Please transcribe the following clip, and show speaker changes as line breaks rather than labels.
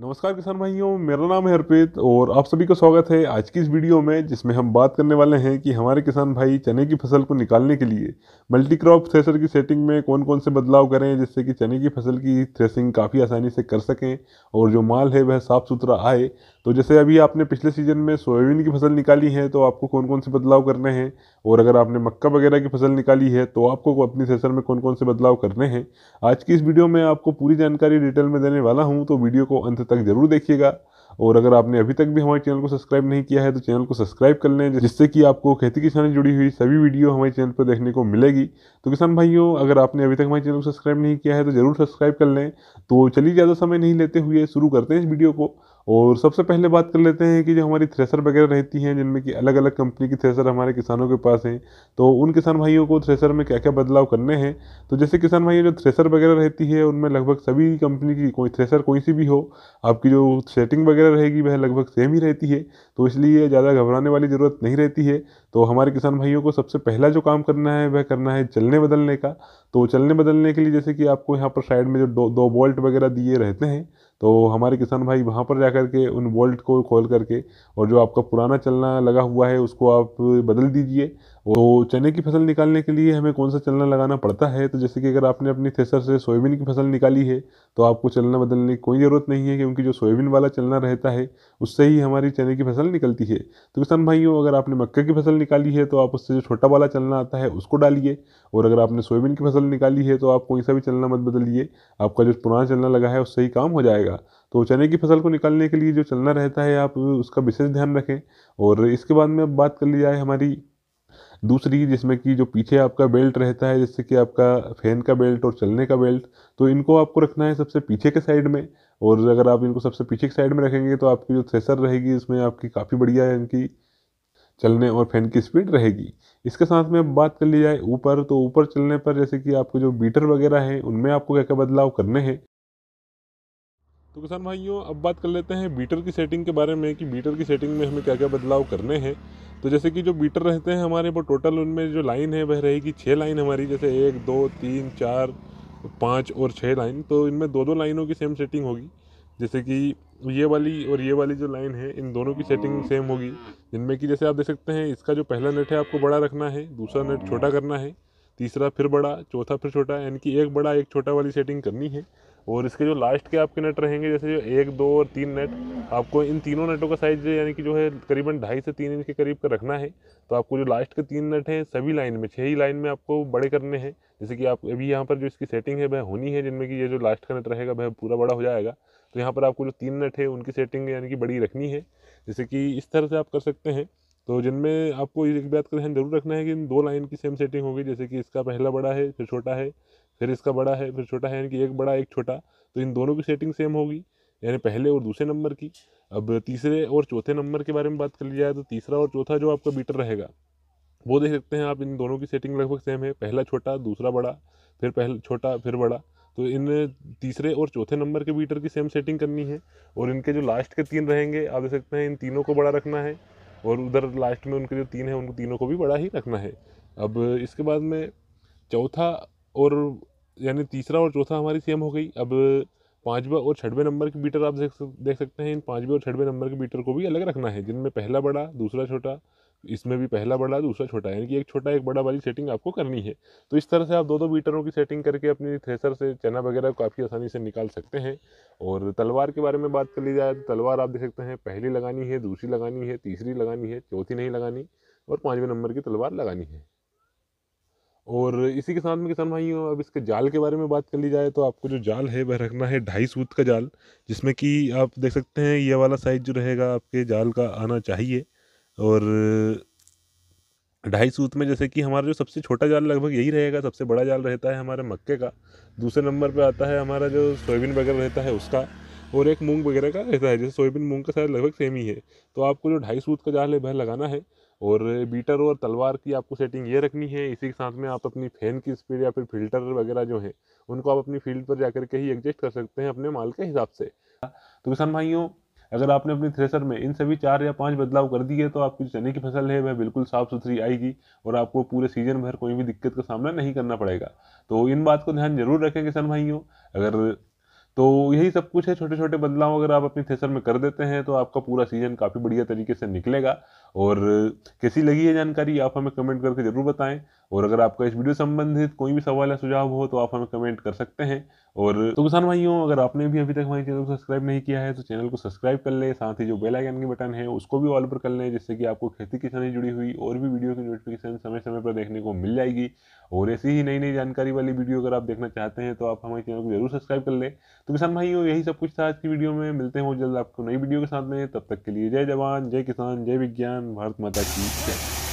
नमस्कार किसान भाइयों मेरा नाम है हरप्रीत और आप सभी का स्वागत है आज की इस वीडियो में जिसमें हम बात करने वाले हैं कि हमारे किसान भाई चने की फसल को निकालने के लिए मल्टी क्रॉप थ्रेसर की सेटिंग में कौन कौन से बदलाव करें जिससे कि चने की फसल की थ्रेसिंग काफ़ी आसानी से कर सकें और जो माल है वह साफ़ सुथरा आए तो जैसे अभी आपने पिछले सीजन में सोयाबीन की फसल निकाली है तो आपको कौन कौन से बदलाव करने हैं और अगर आपने मक्का वगैरह की फसल निकाली है तो आपको अपनी थ्रेसर में कौन कौन से बदलाव करने हैं आज की इस वीडियो में आपको पूरी जानकारी डिटेल में देने वाला हूँ तो वीडियो को अंत तक ज़रूर देखिएगा और अगर आपने अभी तक भी हमारे चैनल को सब्सक्राइब नहीं किया है तो चैनल को सब्सक्राइब कर लें जिससे कि आपको खेती किसानी जुड़ी हुई सभी वीडियो हमारे चैनल पर देखने को मिलेगी तो किसान भाइयों अगर आपने अभी तक हमारे चैनल को सब्सक्राइब नहीं किया है तो ज़रूर सब्सक्राइब कर लें तो चलिए ज़्यादा समय नहीं लेते हुए शुरू करते हैं इस वीडियो को और सबसे पहले बात कर लेते हैं कि जो हमारी थ्रेसर वगैरह रहती हैं जिनमें कि अलग अलग कंपनी की थ्रेसर हमारे किसानों के पास हैं तो उन किसान भाइयों को थ्रेसर में क्या क्या बदलाव करने हैं तो जैसे किसान भाइयों जो थ्रेसर वगैरह रहती है उनमें लगभग सभी कंपनी की कोई थ्रेसर कोई सी भी हो आपकी जो सेटिंग वगैरह रहेगी वह लगभग सेम ही रहती है तो इसलिए ज़्यादा घबराने वाली ज़रूरत नहीं रहती है तो हमारे किसान भाइयों को सबसे पहला जो काम करना है वह करना है चलने बदलने का तो चलने बदलने के लिए जैसे कि आपको यहाँ पर साइड में जो दो, दो बोल्ट वगैरह दिए रहते हैं तो हमारे किसान भाई वहाँ पर जा कर के उन वोल्ट को खोल करके और जो आपका पुराना चलना लगा हुआ है उसको आप बदल दीजिए तो चने की फसल निकालने के लिए हमें कौन सा चलना लगाना पड़ता है तो जैसे कि अगर आपने अपनी थ्रेसर से सोयाबीन की फसल निकाली है तो आपको चलना बदलने की कोई ज़रूरत नहीं है क्योंकि जो सोयाबीन वाला चलना रहता है उससे ही हमारी चने की फसल निकलती है तो किसान भाइयों अगर आपने मक्के की फसल निकाली है तो आप उससे जो छोटा वाला चलना आता है उसको डालिए और अगर आपने सोयाबीन की फसल निकाली है तो आप कोई सा भी चलना मत बदलिए आपका जो पुराना चलना लगा है उससे ही काम हो जाएगा तो चने की फसल को निकालने के लिए जो चलना रहता है आप उसका विशेष ध्यान रखें और इसके बाद में अब बात कर ली जाए हमारी दूसरी जिसमें कि जो पीछे आपका बेल्ट रहता है जैसे कि आपका फैन का बेल्ट और चलने का बेल्ट तो इनको आपको रखना है सबसे पीछे के साइड में और अगर आप इनको सबसे पीछे के साइड में रखेंगे तो आपकी जो थ्रेसर रहेगी इसमें आपकी काफ़ी बढ़िया है इनकी चलने और फैन की स्पीड रहेगी इसके साथ में बात कर ली जाए ऊपर तो ऊपर चलने पर जैसे कि आपको जो बीटर वगैरह हैं उनमें आपको क्या क्या बदलाव करने हैं तो किसान भाइयों अब बात कर लेते हैं बीटर की सेटिंग के बारे में कि बीटर की सेटिंग में हमें क्या क्या बदलाव करने हैं तो जैसे कि जो बीटर रहते हैं हमारे वो टोटल उनमें जो लाइन है वह रहेगी छः लाइन हमारी जैसे एक दो तीन चार पाँच और छः लाइन तो इनमें दो दो लाइनों की सेम सेटिंग होगी जैसे कि ये वाली और ये वाली जो लाइन है इन दोनों की सेटिंग सेम होगी जिनमें कि जैसे आप देख सकते हैं इसका जो पहला नेट है आपको बड़ा रखना है दूसरा नेट छोटा करना है तीसरा फिर बड़ा चौथा फिर छोटा यानी कि एक बड़ा एक छोटा वाली सेटिंग करनी है और इसके जो लास्ट के आपके नेट रहेंगे जैसे जो एक दो और तीन नेट आपको इन तीनों नेटों का साइज यानी कि जो है करीबन ढाई से तीन इंच के करीब का रखना है तो आपको जो लास्ट के तीन नेट हैं सभी लाइन में छः ही लाइन में आपको बड़े करने हैं जैसे कि आप अभी यहाँ पर जो इसकी सेटिंग है वह होनी है जिनमें कि ये जो लास्ट का नेट रहेगा वह पूरा बड़ा हो जाएगा तो यहाँ पर आपको जो तीन नेट है उनकी सेटिंग यानी कि बड़ी रखनी है जैसे कि इस तरह से आप कर सकते हैं तो जिनमें आपको एक बात का ध्यान जरूर रखना है कि इन दो लाइन की सेम सेटिंग होगी जैसे कि इसका पहला बड़ा है फिर छोटा है फिर इसका बड़ा है फिर छोटा है यानी कि एक बड़ा एक छोटा तो इन दोनों की सेटिंग सेम होगी यानी पहले और दूसरे नंबर की अब तीसरे और चौथे नंबर के बारे में बात कर ली जाए तो तीसरा और चौथा जो आपका बीटर रहेगा वो देख सकते हैं आप इन दोनों की सेटिंग लगभग सेम है पहला छोटा दूसरा बड़ा फिर पहला छोटा फिर बड़ा तो इन तीसरे और चौथे नंबर के बीटर की सेम सेटिंग करनी है और इनके जो लास्ट के तीन रहेंगे आप देख सकते हैं इन तीनों को बड़ा रखना है और उधर लास्ट में उनके जो तीन है उनको तीनों को भी बड़ा ही रखना है अब इसके बाद में चौथा और यानी तीसरा और चौथा हमारी सेम हो गई अब पाँचवा और छठवें नंबर के बीटर आप देख देख सकते हैं इन पाँचवें और छठवें नंबर के बीटर को भी अलग रखना है जिनमें पहला बड़ा दूसरा छोटा इसमें भी पहला बड़ा दूसरा छोटा यानी कि एक छोटा एक बड़ा वाली सेटिंग आपको करनी है तो इस तरह से आप दो दो बीटरों की सेटिंग करके अपनी थ्रेसर से चना वगैरह काफ़ी आसानी से निकाल सकते हैं और तलवार के बारे में बात कर ली जाए तो तलवार आप देख सकते हैं पहली लगानी है दूसरी लगानी है तीसरी लगानी है चौथी नहीं लगानी और पाँचवें नंबर की तलवार लगानी है और इसी के साथ में किसान भाइयों अब इसके जाल के बारे में बात कर ली जाए तो आपको जो जाल है वह रखना है ढाई सूत का जाल जिसमें कि आप देख सकते हैं ये वाला साइज जो रहेगा आपके जाल का आना चाहिए और ढाई सूत में जैसे कि हमारा जो सबसे छोटा जाल लगभग यही रहेगा सबसे बड़ा जाल रहता है हमारे मक्के का दूसरे नंबर पर आता है हमारा जो सोयाबीन वगैरह रहता है उसका और एक मूंग वगैरह का रहता है जैसे सोयाबीन मूंग का साइज़ लगभग सेम ही है तो आपको जो ढाई सूत का जाल है वह लगाना है और बीटर और तलवार की आपको सेटिंग ये रखनी है इसी के साथ में आप अपनी फ़ैन की स्पीड या फिर फिल्टर वगैरह जो है उनको आप अपनी फील्ड पर जाकर के ही एडजस्ट कर सकते हैं अपने माल के हिसाब से तो किसान भाइयों अगर आपने अपने थ्रेसर में इन सभी चार या पांच बदलाव कर दिए तो आपकी चने की फसल है वह बिल्कुल साफ सुथरी आएगी और आपको पूरे सीजन भर कोई भी दिक्कत का सामना नहीं करना पड़ेगा तो इन बात को ध्यान जरूर रखें किसान भाइयों अगर तो यही सब कुछ है छोटे छोटे बदलाव अगर आप अपनी थेसर में कर देते हैं तो आपका पूरा सीजन काफ़ी बढ़िया तरीके से निकलेगा और कैसी लगी है जानकारी आप हमें कमेंट करके ज़रूर बताएं और अगर आपका इस वीडियो संबंधित कोई भी सवाल या सुझाव हो तो आप हमें कमेंट कर सकते हैं और तो किसान भाइयों अगर आपने भी अभी तक हमारे चैनल को सब्सक्राइब नहीं किया है तो चैनल को सब्सक्राइब कर लें साथ ही जो बेल आइकन के बटन है उसको भी ऑल पर कर लें जिससे कि आपको खेती किसानी जुड़ी हुई और भी वीडियो की नोटिफिकेशन समय समय पर देखने को मिल जाएगी और ऐसी ही नई नई जानकारी वाली वीडियो अगर आप देखना चाहते हैं तो आप हमारे चैनल को जरूर सब्सक्राइब कर लें तो किसान भाइयों यही सब कुछ था आज की वीडियो में मिलते हैं जल्द आपको नई वीडियो के साथ में तब तक के लिए जय जवान जय किसान जय विज्ञान भारत माता की जय